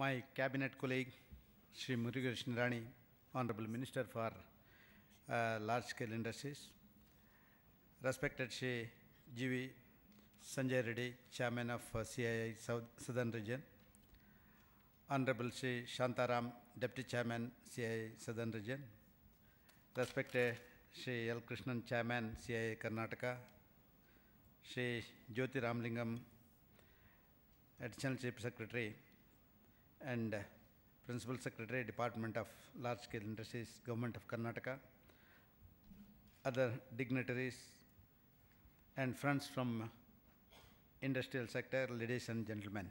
my cabinet colleague, Sri Murugreshan Rani, Honorable Minister for uh, Large Scale Industries, respected Sri G.V. Sanjay Reddy, Chairman of uh, CII South, Southern Region, Honorable Sri Shantaram, Deputy Chairman, CII Southern Region, respected Sri L. Krishnan, Chairman, CII Karnataka, Sri Jyoti Ramlingam, Additional Chief Secretary, and uh, Principal Secretary, Department of Large Scale Industries, Government of Karnataka, other dignitaries and friends from industrial sector, ladies and gentlemen.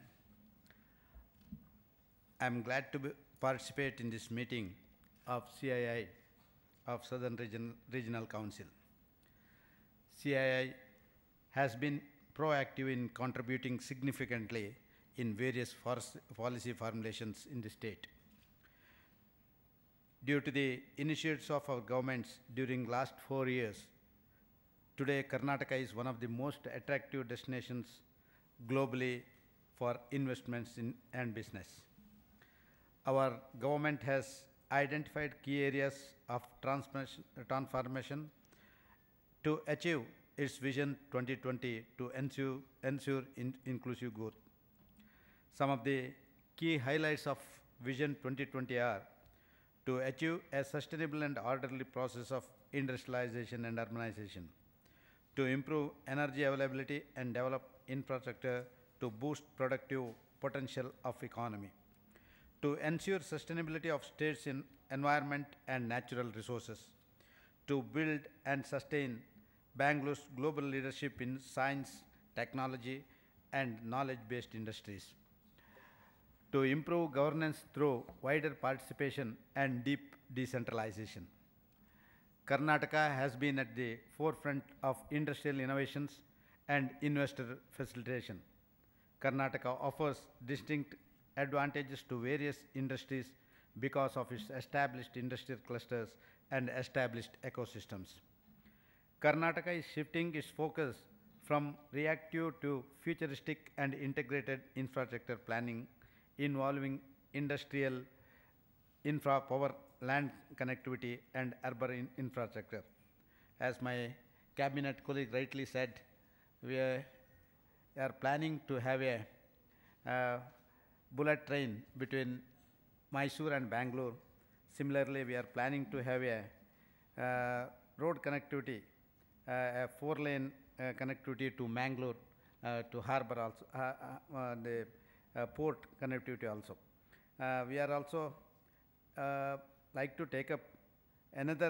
I am glad to participate in this meeting of CII of Southern Region, Regional Council. CII has been proactive in contributing significantly in various policy formulations in the state. Due to the initiatives of our governments during last four years, today Karnataka is one of the most attractive destinations globally for investments in, and business. Our government has identified key areas of transformation, to achieve its vision 2020 to ensure, ensure in, inclusive growth. Some of the key highlights of Vision 2020 are to achieve a sustainable and orderly process of industrialization and urbanization, to improve energy availability and develop infrastructure to boost productive potential of economy, to ensure sustainability of states in environment and natural resources, to build and sustain Bangalore's global leadership in science, technology, and knowledge-based industries to improve governance through wider participation and deep decentralization. Karnataka has been at the forefront of industrial innovations and investor facilitation. Karnataka offers distinct advantages to various industries because of its established industrial clusters and established ecosystems. Karnataka is shifting its focus from reactive to futuristic and integrated infrastructure planning involving industrial infra power, land connectivity and urban infrastructure. As my cabinet colleague rightly said, we are planning to have a uh, bullet train between Mysore and Bangalore. Similarly, we are planning to have a uh, road connectivity, uh, a four-lane uh, connectivity to Mangalore, uh, to harbour also, uh, the uh, port connectivity also. Uh, we are also uh, like to take up another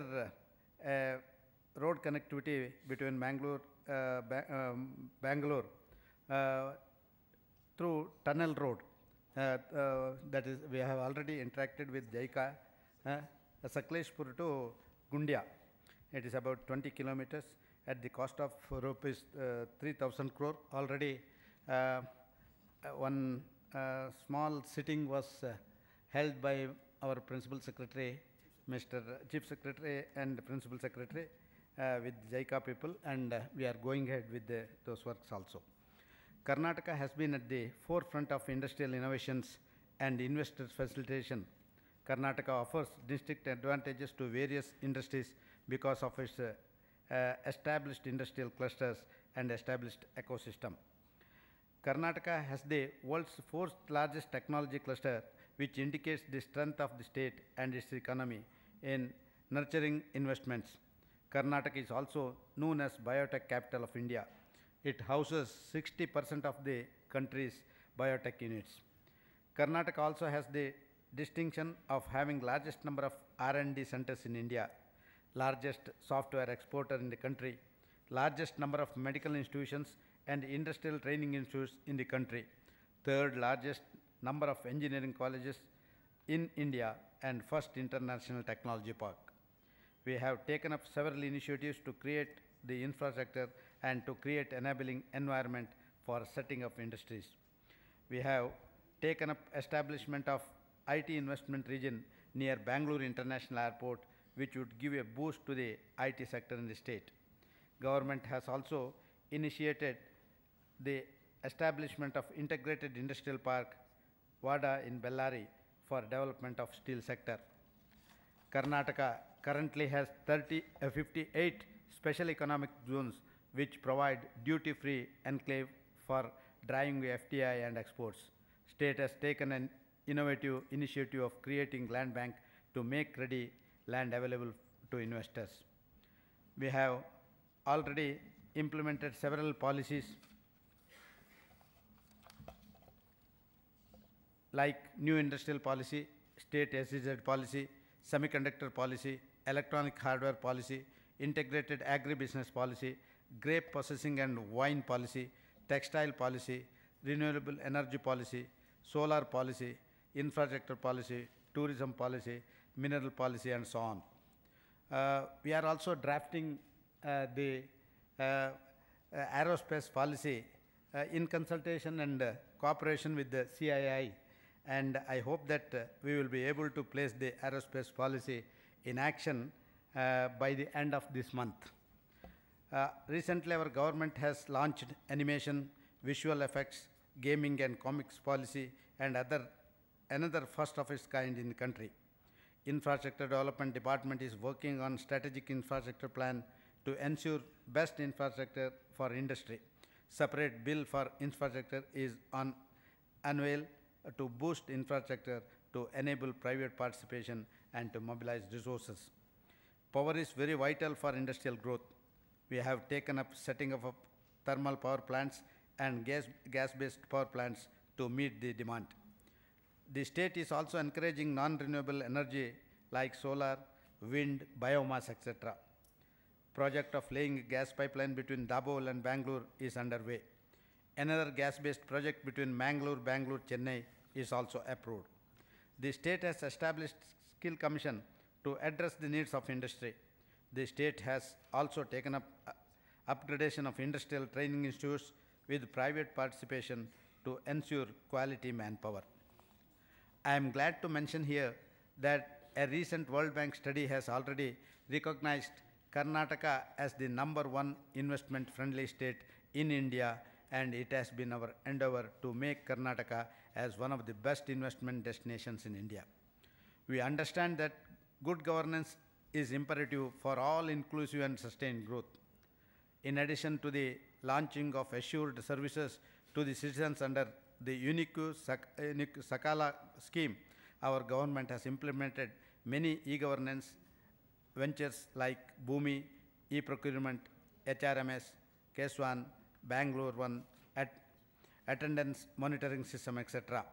road connectivity between ba um, Bangalore through tunnel road. that is, we have already interacted with JICA, uh, Sakleshpur to Gundia. It is about 20 kilometers at the cost of rupees uh, 3,000 crore. Already uh, one a small sitting was uh, held by our principal secretary, Mr. Chief Secretary and Principal Secretary uh, with JICA people and uh, we are going ahead with the, uh, those works also. Karnataka has been at the forefront of industrial innovations and investors facilitation. Karnataka offers distinct advantages to various industries because of its uh, established industrial clusters and established ecosystem. Karnataka has the world's fourth largest technology cluster, which indicates the strength of the state and its economy in nurturing investments. Karnataka is also known as biotech capital of India. It houses 60% of the country's biotech units. Karnataka also has the distinction of having largest number of R&D centers in India, largest software exporter in the country, largest number of medical institutions and industrial training institutes in the country, third largest number of engineering colleges in India and first international technology park. We have taken up several initiatives to create the infrastructure and to create enabling environment for setting up industries. We have taken up establishment of IT investment region near Bangalore International Airport, which would give a boost to the IT sector in the state. Government has also initiated the establishment of Integrated Industrial Park, WADA in Bellary for development of steel sector. Karnataka currently has 30, uh, 58 special economic zones which provide duty-free enclave for driving FDI and exports. State has taken an innovative initiative of creating land bank to make ready land available to investors. We have already implemented several policies like new industrial policy, state SEZ policy, semiconductor policy, electronic hardware policy, integrated agribusiness policy, grape processing and wine policy, textile policy, renewable energy policy, solar policy, infrastructure policy, tourism policy, mineral policy, and so on. Uh, we are also drafting uh, the uh, uh aerospace policy uh, in consultation and uh, cooperation with the CII and I hope that uh, we will be able to place the aerospace policy in action uh, by the end of this month. Uh, recently, our government has launched animation, visual effects, gaming and comics policy and other, another first of its kind in the country. Infrastructure Development Department is working on strategic infrastructure plan to ensure best infrastructure for industry. Separate bill for infrastructure is on unveil to boost infrastructure, to enable private participation, and to mobilize resources. Power is very vital for industrial growth. We have taken up setting up of thermal power plants and gas-based gas power plants to meet the demand. The state is also encouraging non-renewable energy like solar, wind, biomass, etc. Project of laying gas pipeline between Dabol and Bangalore is underway. Another gas-based project between Mangalore, Bangalore, Chennai is also approved. The state has established skill commission to address the needs of industry. The state has also taken up uh, upgradation of industrial training institutes with private participation to ensure quality manpower. I am glad to mention here that a recent World Bank study has already recognized Karnataka as the number one investment friendly state in India and it has been our endeavor to make Karnataka as one of the best investment destinations in India. We understand that good governance is imperative for all inclusive and sustained growth. In addition to the launching of assured services to the citizens under the unique Sakala scheme, our government has implemented many e-governance ventures like Bhumi, e-procurement, HRMS, Keswan. Bangalore one, at attendance monitoring system, etc.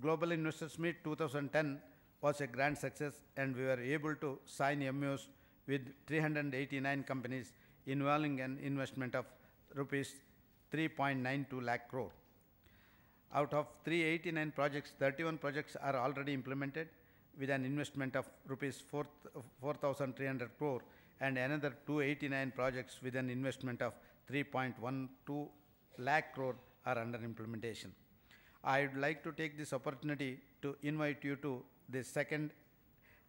Global Investors Meet 2010 was a grand success and we were able to sign MOUs with 389 companies involving an investment of rupees 3.92 lakh crore. Out of 389 projects, 31 projects are already implemented with an investment of rupees 4,300 crore and another 289 projects with an investment of 3.12 lakh crore are under implementation. I would like to take this opportunity to invite you to the second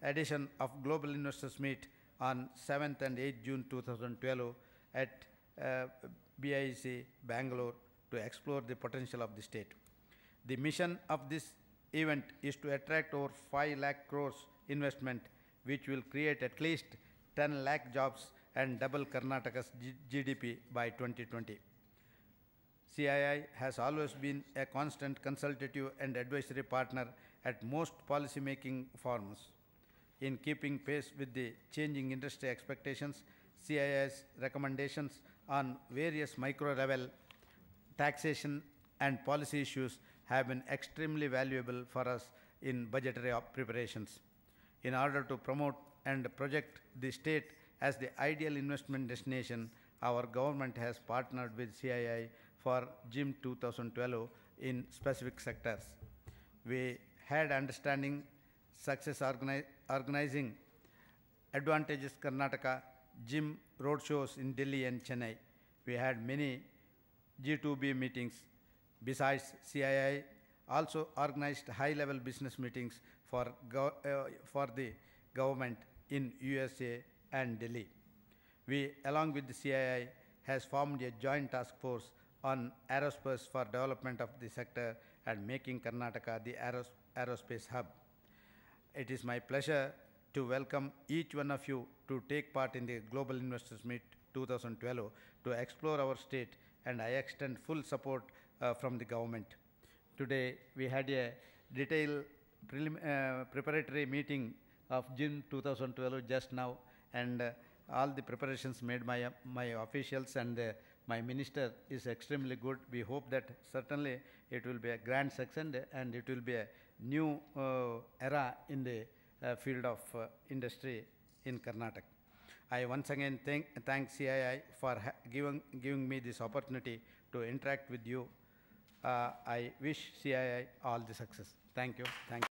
edition of Global Investors Meet on 7th and 8th June 2012 at uh, BIC Bangalore to explore the potential of the state. The mission of this event is to attract over 5 lakh crores investment which will create at least 10 lakh jobs and double Karnataka's GDP by 2020. CII has always been a constant consultative and advisory partner at most policy-making forums. In keeping pace with the changing industry expectations, CII's recommendations on various micro-level taxation and policy issues have been extremely valuable for us in budgetary preparations. In order to promote and project the state as the ideal investment destination, our government has partnered with CII for GYM 2012 in specific sectors. We had understanding success organi organizing advantages Karnataka GYM roadshows in Delhi and Chennai. We had many G2B meetings. Besides, CII also organized high-level business meetings for, uh, for the government in USA, and Delhi. We, along with the CII, has formed a joint task force on aerospace for development of the sector and making Karnataka the aeros aerospace hub. It is my pleasure to welcome each one of you to take part in the Global Investors Meet 2012 to explore our state and I extend full support uh, from the government. Today we had a detailed uh, preparatory meeting of June 2012 just now and uh, all the preparations made by uh, my officials and uh, my minister is extremely good. We hope that certainly it will be a grand success and it will be a new uh, era in the uh, field of uh, industry in Karnataka. I once again thank, thank CII for giving, giving me this opportunity to interact with you. I wish CII all the success. Thank you. Thank you.